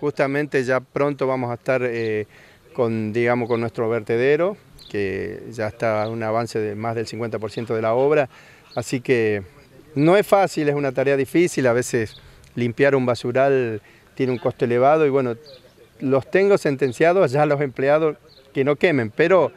Justamente ya pronto vamos a estar eh, con, digamos, con nuestro vertedero, que ya está un avance de más del 50% de la obra, así que no es fácil, es una tarea difícil, a veces limpiar un basural tiene un costo elevado y bueno, los tengo sentenciados ya los empleados que no quemen, pero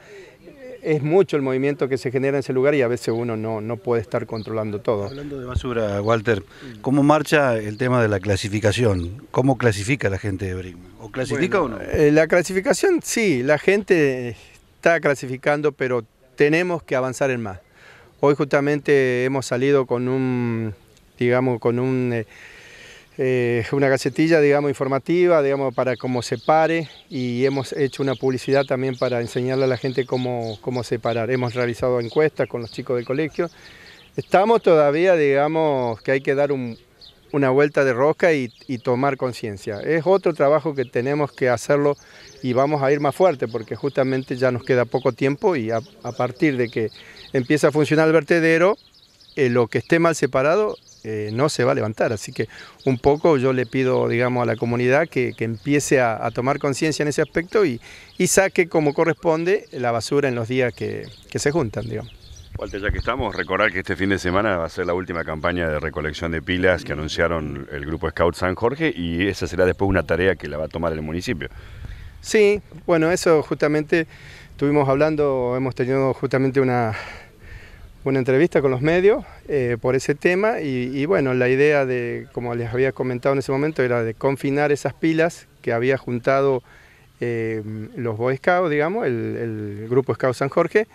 es mucho el movimiento que se genera en ese lugar y a veces uno no, no puede estar controlando todo. Hablando de basura, Walter, ¿cómo marcha el tema de la clasificación? ¿Cómo clasifica la gente de Brim? ¿O clasifica o no? Eh, la clasificación sí, la gente está clasificando, pero tenemos que avanzar en más. Hoy justamente hemos salido con un, digamos, con un... Eh, es eh, una gacetilla, digamos, informativa, digamos, para cómo se pare y hemos hecho una publicidad también para enseñarle a la gente cómo, cómo separar. Hemos realizado encuestas con los chicos del colegio. Estamos todavía, digamos, que hay que dar una vuelta de rosca y, tomar conciencia. Es otro trabajo que tenemos que hacerlo y vamos a ir más fuerte porque justamente ya nos queda poco tiempo y a, a partir de que empieza a funcionar el vertedero, eh, lo que esté mal separado eh, no se va a levantar. Así que un poco yo le pido, digamos, a la comunidad que, empiece a, tomar conciencia en ese aspecto y, y, saque como corresponde la basura en los días que, que se juntan, digamos. Walter, ya que estamos, recordar que este fin de semana va a ser la última campaña de recolección de pilas que anunciaron el grupo Scout San Jorge y esa será después una tarea que la va a tomar el municipio. Sí, bueno, eso justamente estuvimos hablando, hemos tenido justamente una una entrevista con los medios eh, por ese tema y, bueno, la idea de, como les había comentado en ese momento, era de confinar esas pilas que había juntado eh, los Boy Scouts, digamos, el, grupo Scout San Jorge,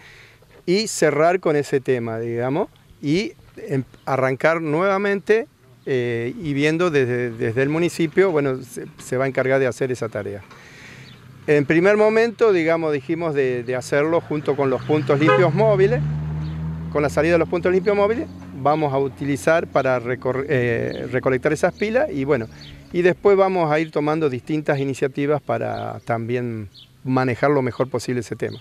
y cerrar con ese tema, digamos, y em, arrancar nuevamente eh, y viendo desde, el municipio, bueno, se, va a encargar de hacer esa tarea. En primer momento, digamos, dijimos de, hacerlo junto con los puntos limpios móviles, con la salida de los puntos limpios móviles vamos a utilizar para eh, recolectar esas pilas y bueno, y después vamos a ir tomando distintas iniciativas para también manejar lo mejor posible ese tema.